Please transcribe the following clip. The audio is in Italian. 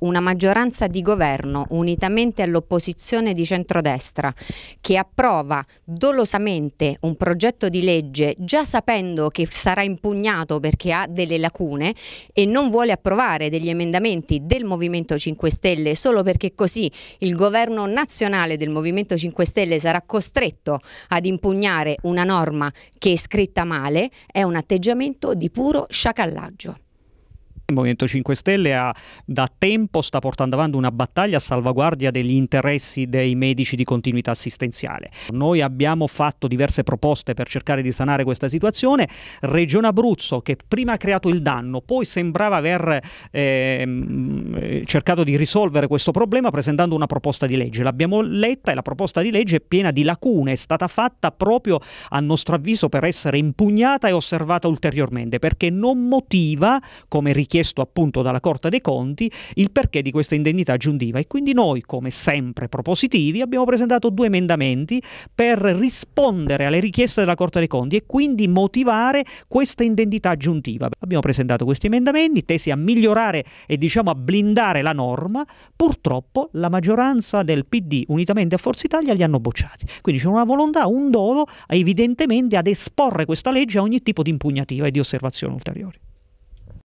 una maggioranza di governo unitamente all'opposizione di centrodestra che approva dolosamente un progetto di legge già sapendo che sarà impugnato perché ha delle lacune e non vuole approvare degli emendamenti del Movimento 5 Stelle solo perché così il governo nazionale del Movimento 5 Stelle sarà costretto ad impugnare una norma che è scritta male è un atteggiamento di puro sciacallaggio. Il Movimento 5 Stelle ha, da tempo sta portando avanti una battaglia a salvaguardia degli interessi dei medici di continuità assistenziale. Noi abbiamo fatto diverse proposte per cercare di sanare questa situazione. Regione Abruzzo, che prima ha creato il danno, poi sembrava aver eh, cercato di risolvere questo problema presentando una proposta di legge. L'abbiamo letta e la proposta di legge è piena di lacune, è stata fatta proprio a nostro avviso per essere impugnata e osservata ulteriormente, perché non motiva, come richiesta chiesto appunto dalla Corte dei Conti il perché di questa indennità aggiuntiva e quindi noi, come sempre propositivi, abbiamo presentato due emendamenti per rispondere alle richieste della Corte dei Conti e quindi motivare questa indennità aggiuntiva. Abbiamo presentato questi emendamenti tesi a migliorare e diciamo a blindare la norma, purtroppo la maggioranza del PD unitamente a Forza Italia li hanno bocciati. Quindi c'è una volontà, un dolo evidentemente ad esporre questa legge a ogni tipo di impugnativa e di osservazione ulteriore.